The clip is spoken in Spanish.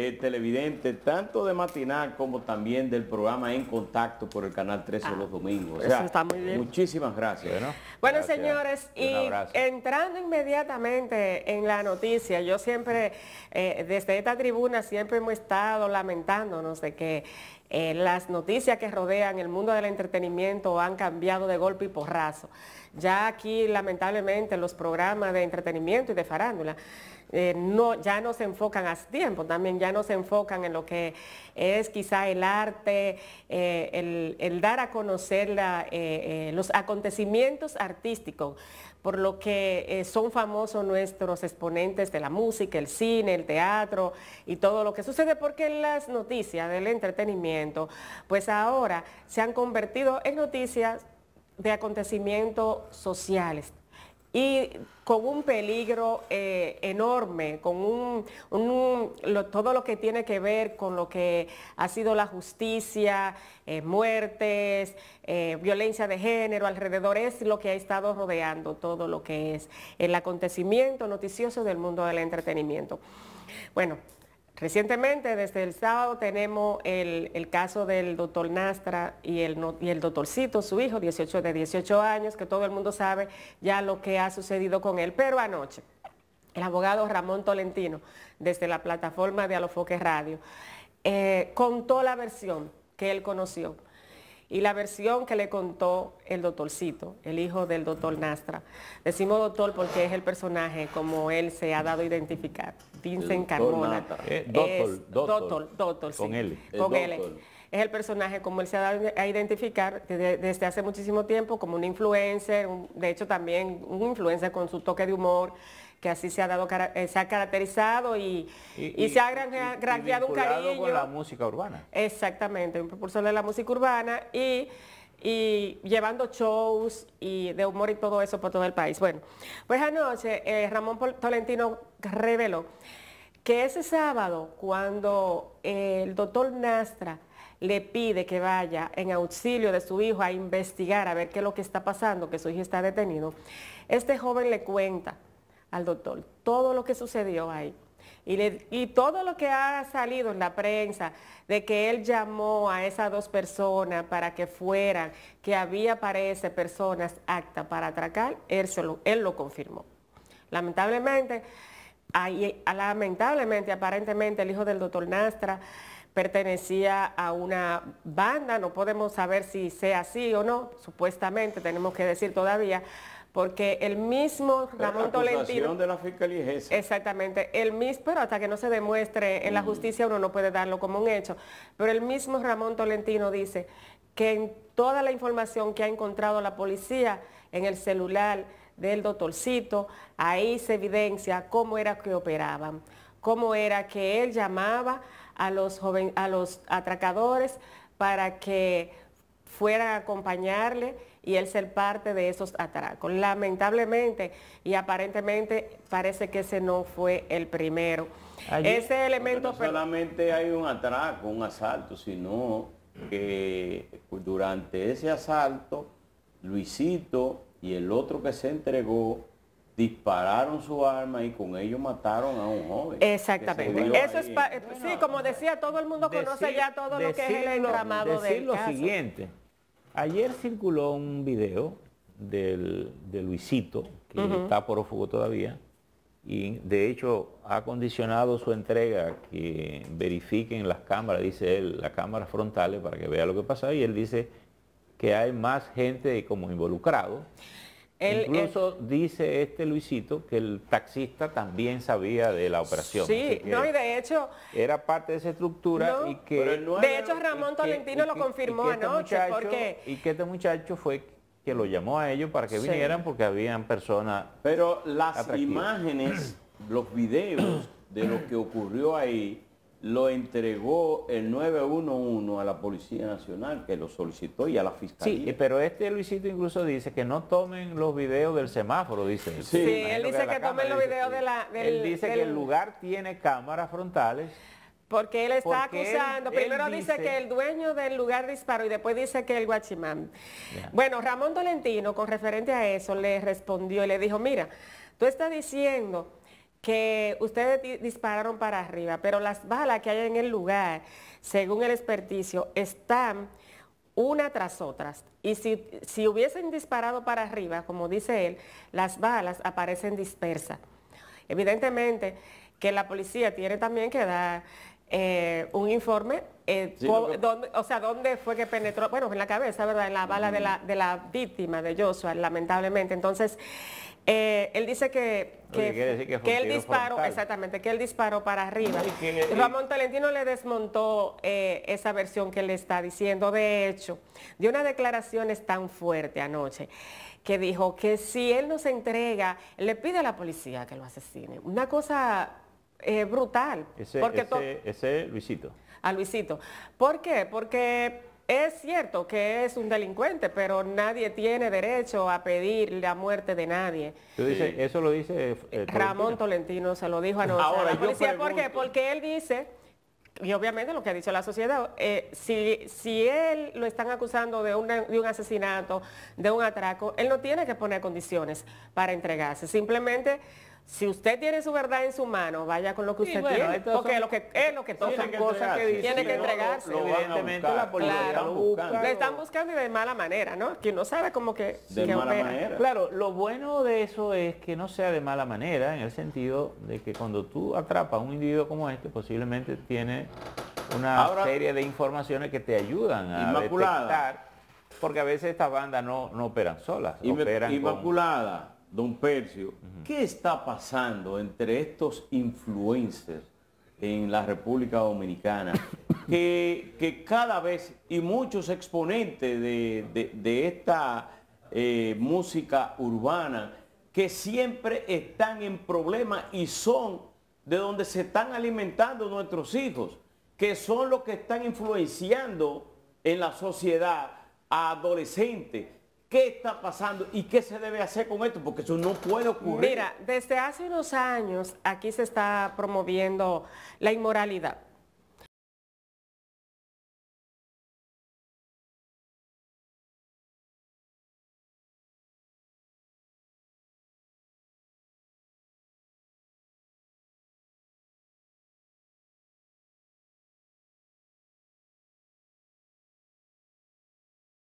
Eh, televidente, tanto de matinal como también del programa En Contacto por el Canal 13 de los ah, domingos. eso está muy bien. Muchísimas gracias. Bueno, señores, y entrando inmediatamente en la noticia, yo siempre, eh, desde esta tribuna, siempre hemos estado lamentándonos de que eh, las noticias que rodean el mundo del entretenimiento han cambiado de golpe y porrazo. Ya aquí, lamentablemente, los programas de entretenimiento y de farándula eh, no, ya no se enfocan a tiempo, también ya no se enfocan en lo que es quizá el arte, eh, el, dar a conocer eh, los acontecimientos artísticos, por lo que son famosos nuestros exponentes de la música, el cine, el teatro y todo lo que sucede, porque las noticias del entretenimiento, pues ahora se han convertido en noticias de acontecimientos sociales, y con un peligro eh, enorme, con un, todo lo que tiene que ver con lo que ha sido la justicia, eh, muertes, eh, violencia de género, alrededor es lo que ha estado rodeando todo lo que es el acontecimiento noticioso del mundo del entretenimiento. Bueno, Recientemente, desde el sábado, tenemos el, caso del doctor Nastra y el, y el doctorcito, su hijo de 18 años, que todo el mundo sabe ya lo que ha sucedido con él. Pero anoche, el abogado Ramón Tolentino, desde la plataforma de Alofoque Radio, eh, contó la versión que él conoció y la versión que le contó el doctorcito, el hijo del doctor Nastra. Decimos doctor porque es el personaje como él se ha dado a identificar, Vincent Carmona. Eh, doctor, doctor, doctor, con él, Es el personaje como él se ha dado a identificar desde, hace muchísimo tiempo como un influencer, de hecho también un influencer con su toque de humor, que así se ha dado eh, se ha caracterizado y, se ha granjeado un cariño. con la música urbana. Exactamente, un propulsor de la música urbana y, llevando shows y de humor y todo eso por todo el país. Bueno, pues anoche eh, Ramón Tolentino reveló que ese sábado cuando el doctor Nastra le pide que vaya en auxilio de su hijo a investigar, a ver qué es lo que está pasando, que su hijo está detenido, este joven le cuenta al doctor todo lo que sucedió ahí. Y, y, todo lo que ha salido en la prensa de que él llamó a esas dos personas para que fueran, que había, parece, personas actas para atracar, él, solo, él lo confirmó. Lamentablemente, ahí, ah, lamentablemente, aparentemente, el hijo del doctor Nastra pertenecía a una banda, no podemos saber si sea así o no, supuestamente, tenemos que decir todavía, porque el mismo Ramón Tolentino... de la Exactamente, el mismo, pero hasta que no se demuestre en la mm. justicia uno no puede darlo como un hecho, pero el mismo Ramón Tolentino dice que en toda la información que ha encontrado la policía en el celular del doctorcito, ahí se evidencia cómo era que operaban, cómo era que él llamaba a los, a los atracadores para que fuera a acompañarle y él ser parte de esos atracos. Lamentablemente y aparentemente parece que ese no fue el primero. ese elemento... No solamente hay un atraco, un asalto, sino que durante ese asalto Luisito y el otro que se entregó dispararon su arma y con ello mataron a un joven. Exactamente. Eso es eh, sí, como decía, todo el mundo conoce ya todo lo que es el entramado de Decir lo siguiente, ayer circuló un video de Luisito, que está prófugo todavía, y de hecho ha condicionado su entrega que verifiquen las cámaras, dice él, las cámaras frontales para que vea lo que pasa, y él dice que hay más gente como involucrado. El, Incluso dice este Luisito que el taxista también sabía de la operación. Sí, no, y de hecho... Era parte de esa estructura y que... de hecho, Ramón Tolentino lo confirmó este anoche porque... Y que este muchacho fue que lo llamó a ellos para que vinieran porque habían personas... Pero las imágenes, los videos de lo que ocurrió ahí lo entregó el 911 a la Policía Nacional, que lo solicitó y a la Fiscalía. Sí, pero este Luisito incluso dice que no tomen los videos del semáforo, dice. Sí, él dice que, tomen los videos de la... Del, él dice que el lugar tiene cámaras frontales. Porque él está acusando, primero dice, que el dueño del lugar disparó y después dice que el guachimán. Bueno, Ramón Tolentino, con referente a eso, le respondió y le dijo, mira, tú estás diciendo que ustedes dispararon para arriba, pero las balas que hay en el lugar, según el experticio, están una tras otras. Y si, hubiesen disparado para arriba, como dice él, las balas aparecen dispersas. Evidentemente que la policía tiene también que dar eh, un informe, eh, o sea, dónde fue que penetró, bueno, en la cabeza, ¿verdad? En la bala de, la, de la víctima de Joshua, lamentablemente. Entonces, eh, él dice que, que, él disparó, exactamente, que él disparó para arriba. Ramón Talentino le desmontó eh, esa versión que él está diciendo. De hecho, dio una declaración tan fuerte anoche que dijo que si él no se entrega, le pide a la policía que lo asesine. Una cosa eh, brutal. Ese, es Luisito. A Luisito. ¿Por qué? Porque es cierto que es un delincuente, pero nadie tiene derecho a pedir la muerte de nadie. Eso lo dice eh, Ramón Tolentino, se lo dijo a nosotros. Ahora, ¿Por qué? Porque él dice, y obviamente lo que ha dicho la sociedad, eh, si, él lo están acusando de, de un asesinato, de un atraco, él no tiene que poner condiciones para entregarse. Simplemente si usted tiene su verdad en su mano, vaya con lo que usted tiene, porque que es lo que todo son cosas que, tiene que entregarse. evidentemente la claro, están le están buscando y de mala manera, ¿no? Que no sabe cómo que, opera. Claro, lo bueno de eso es que no sea de mala manera, en el sentido de que cuando tú atrapas a un individuo como este, posiblemente tiene una serie de informaciones que te ayudan a detectar, porque a veces estas bandas no, no operan solas, Inme, operan Inmaculada. Don Percio, ¿qué está pasando entre estos influencers en la República Dominicana? que, cada vez, y muchos exponentes de, esta eh, música urbana, que siempre están en problemas y son de donde se están alimentando nuestros hijos, que son los que están influenciando en la sociedad a adolescentes ¿Qué está pasando y qué se debe hacer con esto? Porque eso no puede ocurrir. Mira, desde hace unos años aquí se está promoviendo la inmoralidad.